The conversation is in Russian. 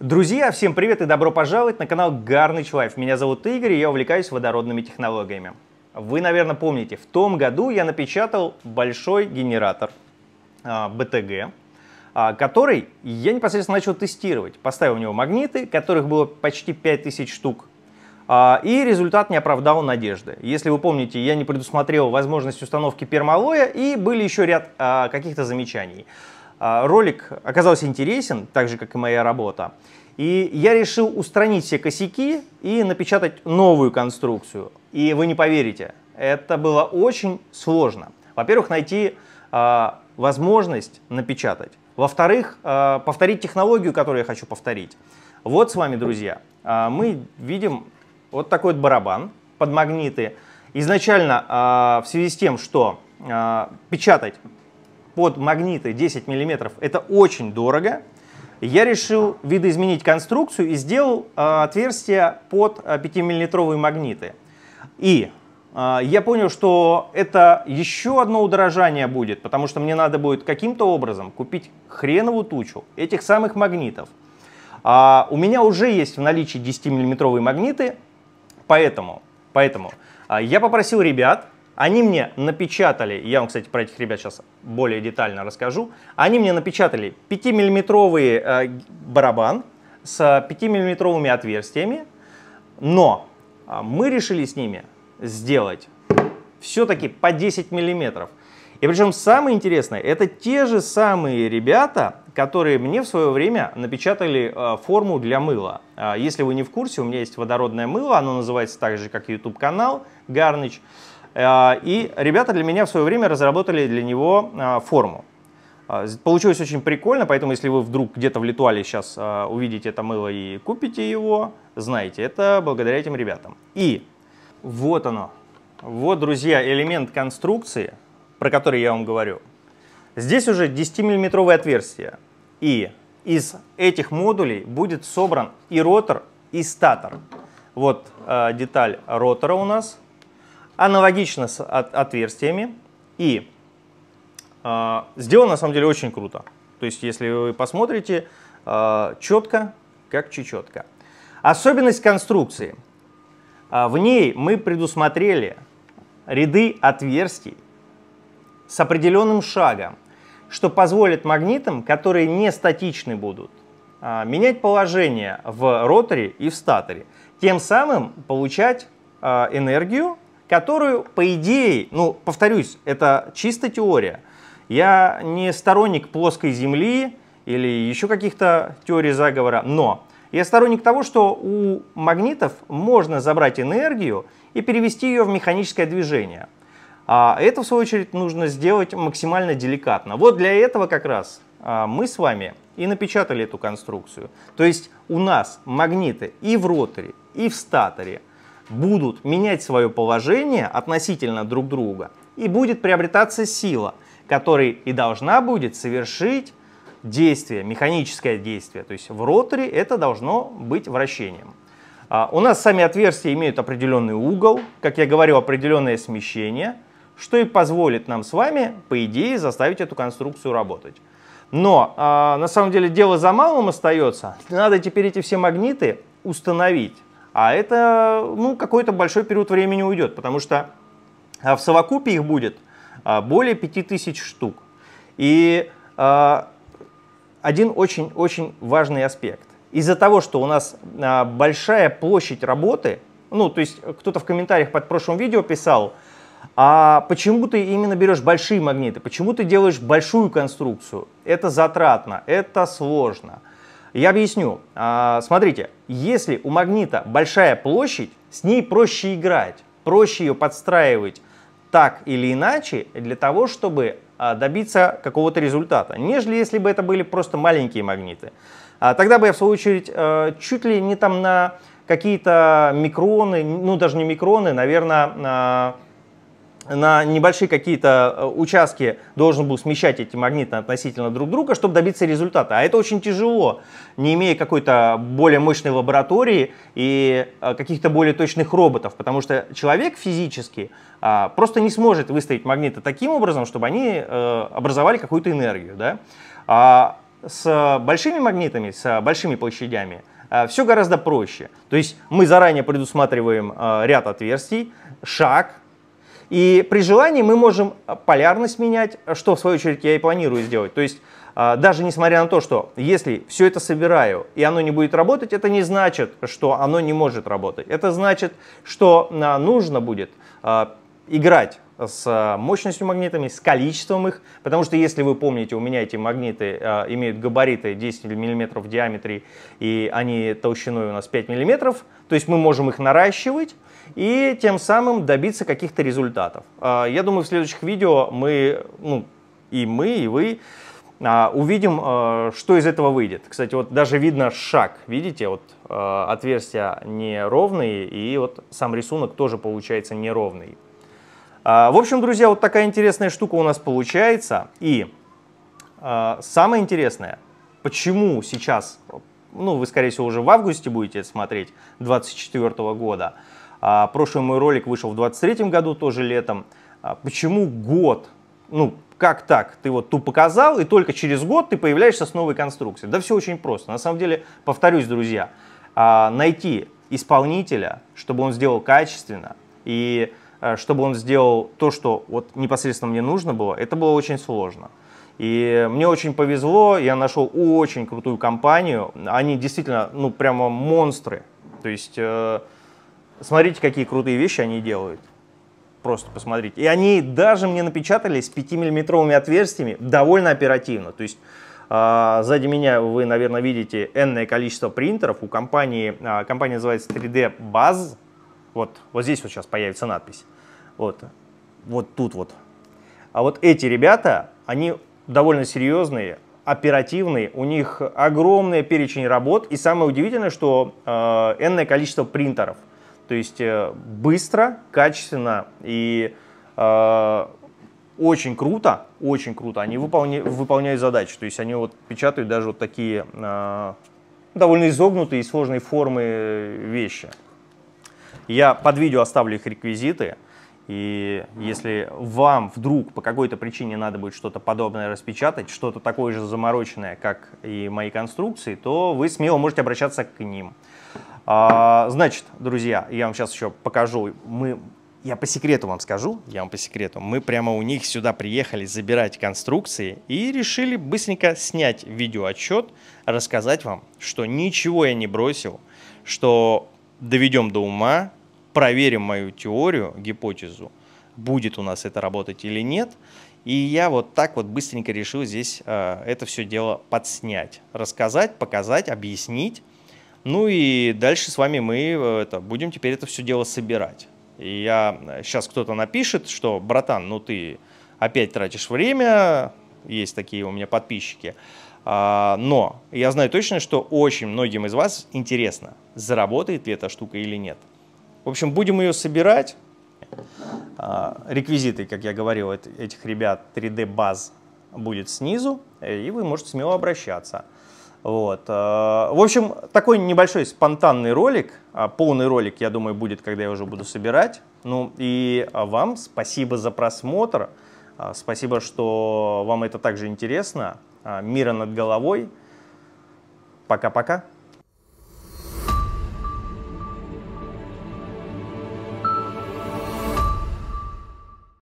Друзья, всем привет и добро пожаловать на канал Гарныч Лайф. Меня зовут Игорь, и я увлекаюсь водородными технологиями. Вы, наверное, помните, в том году я напечатал большой генератор а, БТГ, а, который я непосредственно начал тестировать. Поставил у него магниты, которых было почти 5000 штук. А, и результат не оправдал надежды. Если вы помните, я не предусмотрел возможность установки пермалоя, и были еще ряд каких-то замечаний. А, ролик оказался интересен, так же, как и моя работа. И я решил устранить все косяки и напечатать новую конструкцию. И вы не поверите, это было очень сложно. Во-первых, найти э, возможность напечатать. Во-вторых, э, повторить технологию, которую я хочу повторить. Вот с вами, друзья, э, мы видим вот такой вот барабан под магниты. Изначально э, в связи с тем, что э, печатать под магниты 10 мм, это очень дорого. Я решил видоизменить конструкцию и сделал э, отверстие под 5-миллиметровые а, магниты. И а, я понял, что это еще одно удорожание будет, потому что мне надо будет каким-то образом купить хреновую тучу этих самых магнитов. А у меня уже есть в наличии 10-миллиметровые магниты, поэтому, поэтому я попросил ребят они мне напечатали, я вам, кстати, про этих ребят сейчас более детально расскажу, они мне напечатали 5-миллиметровый э, барабан с 5-миллиметровыми отверстиями, но а, мы решили с ними сделать все-таки по 10 миллиметров. И причем самое интересное, это те же самые ребята, которые мне в свое время напечатали э, форму для мыла. А, если вы не в курсе, у меня есть водородное мыло, оно называется так же, как YouTube-канал Гарныч. Э, и ребята для меня в свое время разработали для него а, форму. А, получилось очень прикольно, поэтому если вы вдруг где-то в Литуале сейчас а, увидите это мыло и купите его, знаете, это благодаря этим ребятам. И вот оно. Вот, друзья, элемент конструкции, про который я вам говорю. Здесь уже 10-миллиметровое отверстие. И из этих модулей будет собран и ротор, и статор. Вот э, деталь ротора у нас – Аналогично с от, отверстиями. И э, сделано на самом деле очень круто. То есть, если вы посмотрите, э, четко, как чечетка. Особенность конструкции. А, в ней мы предусмотрели ряды отверстий с определенным шагом, что позволит магнитам, которые не статичны будут, менять положение в роторе и в статоре, тем самым получать энергию которую, по идее, ну, повторюсь, это чисто теория. Я не сторонник плоской Земли или еще каких-то теорий заговора, но я сторонник того, что у магнитов можно забрать энергию и перевести ее в механическое движение. А это, в свою очередь, нужно сделать максимально деликатно. Вот для этого как раз а, мы с вами и напечатали эту конструкцию. То есть у нас магниты и в роторе, и в статоре – будут менять свое положение относительно друг друга, и будет приобретаться сила, которой и должна будет совершить действие, механическое действие. То есть в роторе это должно быть вращением. А, у нас сами отверстия имеют определенный угол, как я говорил, определенное смещение, что и позволит нам с вами, по идее, заставить эту конструкцию работать. Но а, на самом деле дело за малым остается. Надо теперь эти все магниты установить. А это, ну, какой-то большой период времени уйдет, потому что а, в совокупе их будет а, более 5000 штук. И э, один очень-очень важный аспект. Из-за того, что у нас э, большая площадь работы, ну, то есть кто-то в комментариях под прошлым видео писал, а почему ты именно берешь большие магниты, почему ты делаешь большую конструкцию? Это затратно, это сложно – я объясню. А, смотрите, если у магнита большая площадь, с ней проще играть, проще ее подстраивать так или иначе для того, чтобы а, добиться какого-то результата, нежели если бы это были просто маленькие магниты. А, тогда бы я, в свою очередь, э, чуть ли не там на какие-то микроны, ну даже не микроны, наверное, на небольшие какие-то э, участки должен был смещать эти магниты относительно друг друга, чтобы добиться результата. А это очень тяжело, не имея какой-то более мощной лаборатории и э, каких-то более точных роботов, потому что человек физически а, просто не сможет выставить магниты таким образом, чтобы они э, образовали какую-то энергию. Да? А с большими магнитами, с большими площадями все гораздо проще. То есть мы заранее предусматриваем ряд отверстий, шаг, и при желании мы можем э, полярность менять, э, что в свою очередь я и планирую сделать. То есть а, даже несмотря на то, что если все это собираю и оно не будет работать, это не значит, что оно не может работать. Это значит, что а, нужно будет а, играть с мощностью магнитами, с количеством их, потому что, если вы помните, у меня эти магниты э, имеют габариты 10 мм в диаметре, и они толщиной у нас 5 мм, то есть мы можем их наращивать, и тем самым добиться каких-то результатов. А, я думаю, в следующих видео мы, ну, и мы, и вы а, увидим, а, что из этого выйдет. Кстати, вот даже видно шаг, видите, вот отверстия неровные, и вот сам рисунок тоже получается неровный. В общем, друзья, вот такая интересная штука у нас получается. И самое интересное, почему сейчас, ну, вы, скорее всего, уже в августе будете смотреть, 24 года, а, прошлый мой ролик вышел в 23 году, тоже летом. А, почему год? Ну, как так? Ты вот ту показал, и только через год ты появляешься с новой конструкцией. Да все очень просто. На самом деле, повторюсь, друзья, а, найти исполнителя, чтобы он сделал качественно, и чтобы он сделал то, что вот непосредственно мне нужно было, это было очень сложно. И мне очень повезло, я нашел очень крутую компанию. Они действительно, ну, прямо монстры. То есть э, Смотрите, какие крутые вещи они делают. Просто посмотрите. И они даже мне напечатали с 5-миллиметровыми отверстиями довольно оперативно. То есть э, сзади меня вы, наверное, видите энное количество принтеров. У компании, э, компания называется 3D Buzz. Вот, вот здесь вот сейчас появится надпись. Вот, вот тут вот. А вот эти ребята, они довольно серьезные, оперативные, у них огромный перечень работ. И самое удивительное, что э, энное количество принтеров – то есть э, быстро, качественно и э, очень круто, очень круто. Они выполня, выполняют задачи. То есть они вот печатают даже вот такие э, довольно изогнутые и сложные формы э, вещи. Я под видео оставлю их реквизиты. И если вам вдруг по какой-то причине надо будет что-то подобное распечатать, что-то такое же замороченное, как и мои конструкции, то вы смело можете обращаться к ним. А, значит, друзья, я вам сейчас еще покажу. Мы, я по секрету вам скажу, я вам по секрету. Мы прямо у них сюда приехали забирать конструкции и решили быстренько снять видеоотчет, рассказать вам, что ничего я не бросил, что доведем до ума, проверим мою теорию, гипотезу, будет у нас это работать или нет. И я вот так вот быстренько решил здесь э, это все дело подснять, рассказать, показать, объяснить ну и дальше с вами мы э, это, будем теперь это все дело собирать. И я, сейчас э, кто-то напишет, что, братан, ну ты опять тратишь время, есть такие у меня подписчики. А, но я знаю точно, что очень многим из вас интересно, заработает ли эта штука или нет. В общем, будем ее собирать. А, реквизиты, как я говорил, этих ребят 3D-баз будет снизу, э, и вы можете смело обращаться. Вот. Э, в общем, такой небольшой спонтанный ролик, а, полный ролик, я думаю, будет, когда я уже буду собирать. Ну и а, вам спасибо за просмотр, а, спасибо, что вам это также интересно. Мира над головой. Пока-пока.